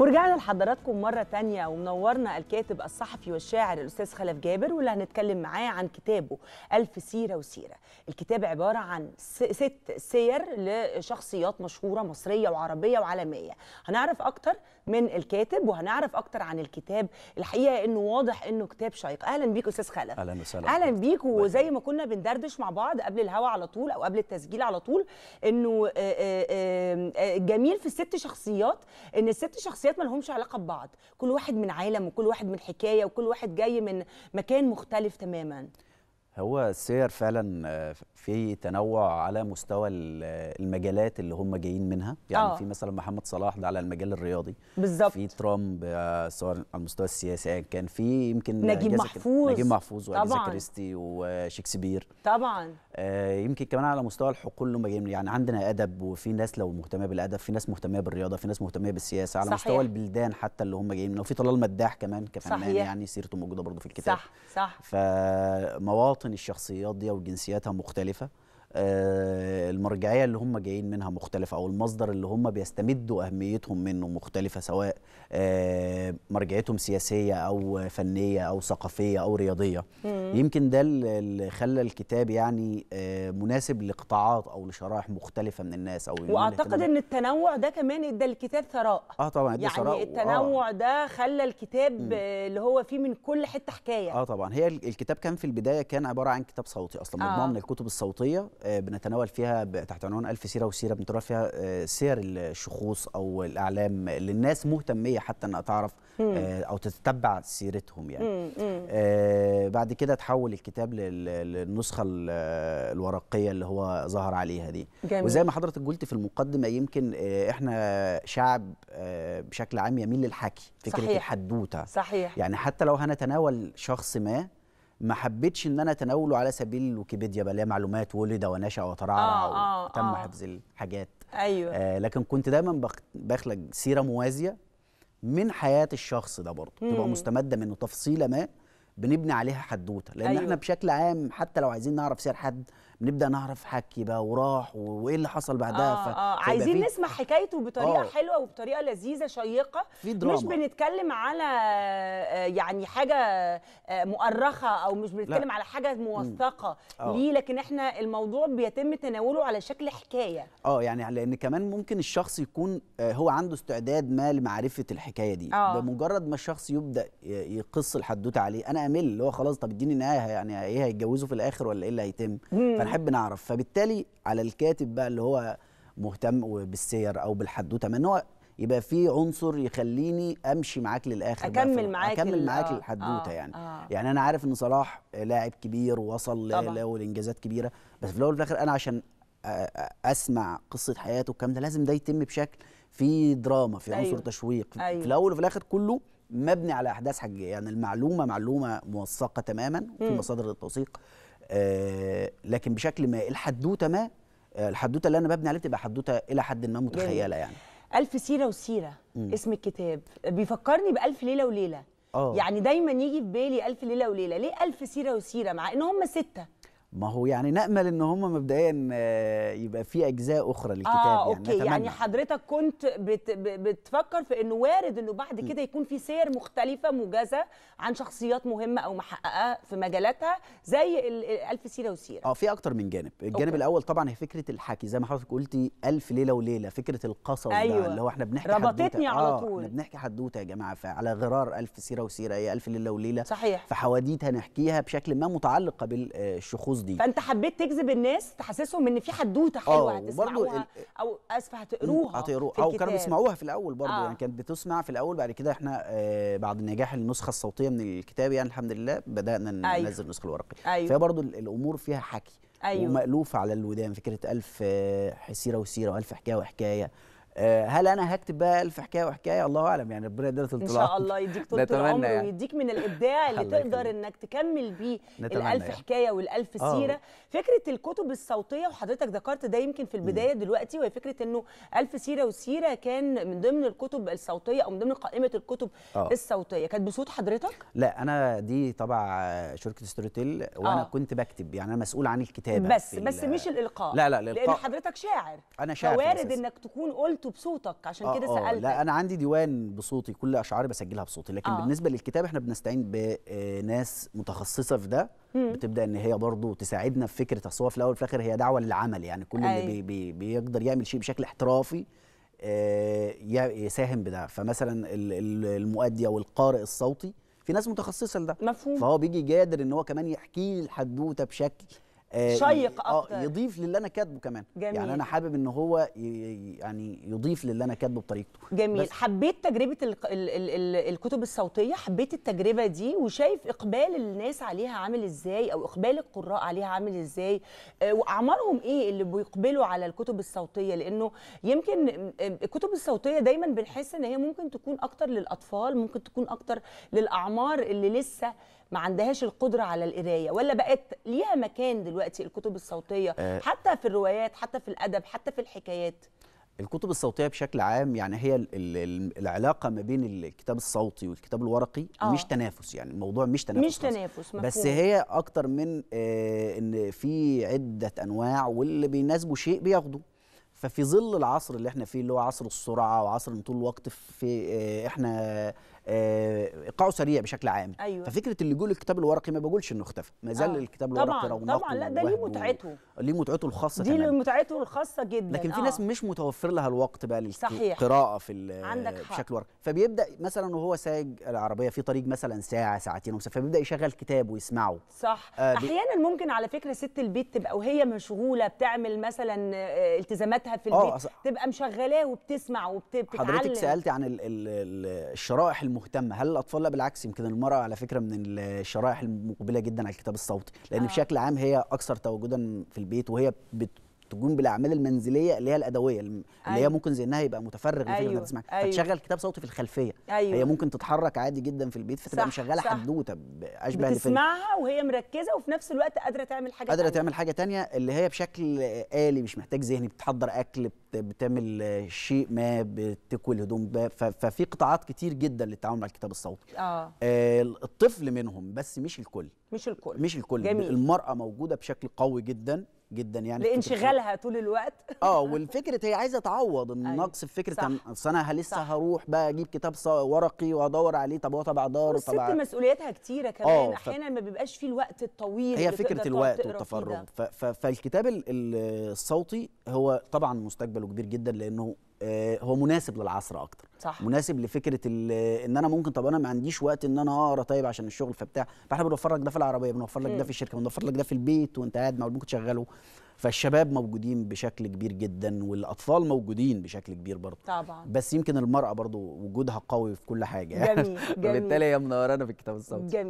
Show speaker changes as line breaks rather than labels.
ورجعنا لحضراتكم مرة تانية ومنورنا الكاتب الصحفي والشاعر الأستاذ خلف جابر واللي هنتكلم معاه عن كتابه ألف سيرة وسيرة الكتاب عبارة عن ست سير لشخصيات مشهورة مصرية وعربية وعالمية هنعرف أكتر من الكاتب وهنعرف أكتر عن الكتاب الحقيقة أنه واضح أنه كتاب شيق أهلا بيك أستاذ خلف
أهلا وسهلا أهلا
بيك وزي ما كنا بندردش مع بعض قبل الهوا على طول أو قبل التسجيل على طول أنه جميل في الست شخصيات أن الست شخصيات شخصيات ما لهمش علاقه ببعض كل واحد من عالم وكل واحد من حكايه وكل واحد جاي من مكان مختلف تماما
هو السير فعلا آه، في تنوع على مستوى آه، المجالات اللي هم جايين منها يعني أوه. في آه. مثلا محمد صلاح ده على المجال الرياضي بالظبط في ترامب سواء على المستوى السياسي يعني كان في يمكن نجيب محفوظ نجيب محفوظ واجازا كريستي وشكسبير طبعا آه يمكن كمان على مستوى الحقول اللي هم جايين يعني عندنا ادب وفي ناس لو مهتمه بالادب في ناس مهتمه بالرياضه في ناس مهتمه بالسياسه على صحيح. مستوى البلدان حتى اللي هم جايين منها وفي طلال مداح كمان كفنان يعني سيرته موجوده برضه في الكتاب صح صح فمواطن الشخصيات دي وجنسياتها مختلفه آه، المرجعيه اللي هم جايين منها مختلفه او المصدر اللي هم بيستمدوا اهميتهم منه مختلفه سواء آه، مرجعيتهم سياسيه او فنيه او ثقافيه او رياضيه مم. يمكن ده اللي خلى الكتاب يعني آه، مناسب لقطاعات او لشرائح مختلفه من الناس او واعتقد ان
التنوع ده كمان ادى الكتاب ثراء
اه طبعا يعني ثراء يعني التنوع
آه. ده خلى الكتاب مم. اللي هو فيه من كل حته حكايه
اه طبعا هي الكتاب كان في البدايه كان عباره عن كتاب صوتي اصلا مجموعه آه. من الكتب الصوتيه آه، بنتناول فيها تحت عنوان ألف سيرة وسيرة بنتناول فيها آه، سير الشخوص أو الأعلام للناس مهتمية حتى أنها تعرف آه، أو تتبع سيرتهم يعني بعد كده تحول الكتاب للنسخة الورقية اللي هو ظهر عليها دي جميل. وزي ما حضرتك قلت في المقدمة يمكن إحنا شعب بشكل عام يميل للحكي فكرة صحيح. الحدوتة صحيح يعني حتى لو هنتناول شخص ما ما حبيتش ان انا اتناوله على سبيل الويكيبيديا بقى معلومات ولد ونشا وترعرع آه وتم آه،, آه حفظ الحاجات ايوه آه لكن كنت دايما بخلق سيره موازيه من حياه الشخص ده برضه تبقى مستمده منه تفصيله ما بنبني عليها حدوته لان أيوة. احنا بشكل عام حتى لو عايزين نعرف سير حد بنبدا نعرف حكي بقى وراح وايه اللي حصل بعدها آه ف... آه عايزين نسمع
حكايته بطريقه آه. حلوه وبطريقه لذيذه شيقه في دراما. مش بنتكلم على آه، يعني حاجه آه، مؤرخه او مش بنتكلم لا. على حاجه موثقه آه. ليه لكن احنا الموضوع بيتم تناوله على شكل حكايه
اه يعني لان كمان ممكن الشخص يكون هو عنده استعداد ما لمعرفه الحكايه دي آه. بمجرد ما الشخص يبدا يقص الحدوته عليه انا امل اللي هو خلاص طب اديني نهايه يعني ايه هيتجوزوا في الاخر ولا ايه اللي هيتم فنحب نعرف فبالتالي على الكاتب بقى اللي هو مهتم بالسير او بالحدوته ان هو يبقى في عنصر يخليني امشي معاك للاخر اكمل معاك اكمل معاك آه، الحدوته للحدوته آه يعني آه يعني انا عارف ان صلاح لاعب كبير ووصل له لانجازات كبيره بس في الاول وفي الاخر انا عشان اسمع قصه حياته والكلام ده لازم ده يتم بشكل في دراما في عنصر أيوه. تشويق أيوه. في الاول وفي الاخر كله مبني على احداث حقيقيه يعني المعلومه معلومه موثقه تماما وفي مصادر للتوثيق آه لكن بشكل ما الحدوته ما آه، الحدوته اللي انا ببني عليها تبقى حدوته الى حد ما متخيله يعني
ألف سيرة وسيرة مم. اسم الكتاب بيفكرني بألف ليلة وليلة أوه. يعني دايما يجي في بالي ألف ليلة وليلة ليه ألف سيرة وسيرة مع إن هم ستة
ما هو يعني نامل ان هم مبدئيا آه، يبقى في اجزاء اخرى للكتاب آه يعني اوكي يعني نتمنى. يعني
حضرتك كنت بت بتفكر في انه وارد انه بعد كده يكون في سير مختلفه موجزه عن شخصيات مهمه او محققه في مجالاتها زي الف سيره وسيره
اه في اكتر من جانب الجانب أوكي. الاول طبعا هي فكره الحكي زي ما حضرتك قلتي الف ليله وليله فكره القصص أيوة. اللي هو احنا بنحكي ربطتني حدوتة. على آه، طول آه احنا بنحكي حدوته يا جماعه فعلى غرار الف سيره وسيره هي الف ليله وليله صحيح فحواديت هنحكيها بشكل ما متعلقه بالشخوص الفلوس دي
فانت حبيت تجذب الناس تحسسهم ان في حدوته آه، حلوه هتسمعوها او اسف هتقروها هتقروها او كانوا بيسمعوها
في الاول برضه آه. يعني كانت بتسمع في الاول بعد كده احنا آه بعد نجاح النسخه الصوتيه من الكتاب يعني الحمد لله بدانا أيوه. ننزل أيوه. النسخه الورقيه أيوه. فهي الامور فيها حكي أيوه. ومالوفه على الودان فكره ألف حسيره آه، وسيره وألف حكايه وحكايه آه، هل انا هكتب بقى الف حكايه وحكايه الله اعلم يعني ربنا يدينا طول ان شاء الله يديك طول العمر يعني.
ويديك من الابداع اللي تقدر انك تكمل بيه الالف يعني. حكايه والالف آه. سيره فكره الكتب الصوتيه وحضرتك ذكرت ده يمكن في البدايه م. دلوقتي وهي فكره انه الف سيره وسيره كان من ضمن الكتب الصوتيه او من ضمن قائمه الكتب أوه. الصوتيه كانت بصوت حضرتك لا
انا دي طبع شركه ستوريتيل وانا أوه. كنت بكتب يعني انا مسؤول عن الكتابه بس بس مش
الالقاء لا لا الالقاء لان حضرتك شاعر
انا شاعر فوارد
انك تكون قلت بصوتك عشان آه كده آه، سالتك لا
انا عندي ديوان بصوتي كل اشعاري بسجلها بصوتي لكن آه. بالنسبه للكتاب احنا بنستعين بناس آه، متخصصه في ده مم. بتبدا ان هي برضو تساعدنا في فكره اصل هو في الاول وفي الاخر هي دعوه للعمل يعني كل أي. اللي أيوة. بي بي بيقدر يعمل شيء بشكل احترافي آه، يساهم بده فمثلا المؤدي او القارئ الصوتي في ناس متخصصه لده مفهوم فهو بيجي قادر ان هو كمان يحكي لي الحدوته بشكل آه، شيق آه، اكتر اه يضيف للي انا كاتبه كمان يعني جميل. يعني انا حابب ان هو يعني يضيف للي انا كاتبه بطريقته
جميل حبيت تجربه الـ الـ الـ الـ الكتب الصوتيه حبيت التجربه دي وشايف اقبال الناس عليها عامل ازاي او اقبال القراء عليها عامل ازاي آه، واعمارهم ايه اللي بيقبلوا على الكتب الصوتيه لانه يمكن الكتب الصوتيه دايما بنحس ان هي ممكن تكون اكتر للاطفال ممكن تكون اكتر للاعمار اللي لسه ما عندهاش القدره على القرايه ولا بقت ليها مكان دلوقتي الكتب الصوتيه آه. حتى في الروايات حتى في الادب حتى في الحكايات
الكتب الصوتيه بشكل عام يعني هي العلاقه ما بين الكتاب الصوتي والكتاب الورقي آه. مش تنافس يعني الموضوع مش تنافس مش تنافس
مفهوم. بس هي
اكتر من آه، ان في عده انواع واللي بيناسبوا شيء بياخده ففي ظل العصر اللي احنا فيه اللي هو عصر السرعه وعصر ان طول الوقت في آه، احنا آه، ايقاعه سريع بشكل عام أيوة. ففكره اللي جول الكتاب الورقي ما بقولش انه اختفى ما زال آه. الكتاب الورقي طبعا طبعا لا ده ليه متعته ليه متعته الخاصه دي ليه
متعته الخاصه جدا لكن في آه. ناس
مش متوفر لها الوقت بقى للقراءه في عندك بشكل ورقي فبيبدا مثلا وهو سايق العربيه في طريق مثلا ساعه ساعتين ومسافه فبيبدا يشغل كتاب ويسمعه صح آه احيانا
بي... ممكن على فكره ست البيت تبقى وهي مشغوله بتعمل مثلا آه، التزاماتها في آه، البيت آه. تبقى مشغلاه وبتسمع وبتتعلم حضرتك سالتي
عن الشرائح مهتمه هل الاطفال لا بالعكس يمكن المراه على فكره من الشرائح المقبله جدا على الكتاب الصوتي لان آه. بشكل عام هي اكثر تواجدا في البيت وهي تقوم بالاعمال المنزليه اللي هي الادويه اللي أيوة. هي ممكن ذهنها يبقى متفرغ أيوة. تسمع أيوة. فتشغل كتاب صوتي في الخلفيه أيوة. هي ممكن تتحرك عادي جدا في البيت فتبقى صح مشغله حدوته اشبه بتسمعها
وهي مركزه وفي نفس الوقت قادره تعمل حاجه قادره تعمل
حاجه تانية اللي هي بشكل آلي مش محتاج ذهني بتحضر اكل بتعمل شيء ما بتكوي الهدوم ففي قطاعات كتير جدا للتعامل مع الكتاب الصوتي آه. آه الطفل منهم بس مش الكل
مش الكل مش الكل جميل. المراه
موجوده بشكل قوي جدا جدا يعني لانشغالها طول الوقت اه والفكره هي عايزه تعوض النقص أيوة، في فكره اصل انا لسه هروح بقى اجيب كتاب ورقي وهدور عليه طب هو تبع دار طبعا الست
مسؤولياتها كتيره كمان آه، احيانا ف... ما بيبقاش فيه الوقت الطويل هي فكره الوقت والتفرغ
ف... ف... فالكتاب الصوتي هو طبعا مستقبله كبير جدا لانه آه، هو مناسب للعصر اكتر صح. مناسب لفكره آه، ان انا ممكن طب انا ما عنديش وقت ان انا اقرا طيب عشان الشغل فبتاع فاحنا بنوفر لك ده في العربيه بنوفر لك ده في الشركه بنوفر لك ده في البيت وانت قاعد مع ممكن تشغله فالشباب موجودين بشكل كبير جدا والاطفال موجودين بشكل كبير برضه طبعا بس يمكن المراه برضه وجودها قوي في كل حاجه جميل جميل وبالتالي هي منورانا في الكتاب الصوتي
جميل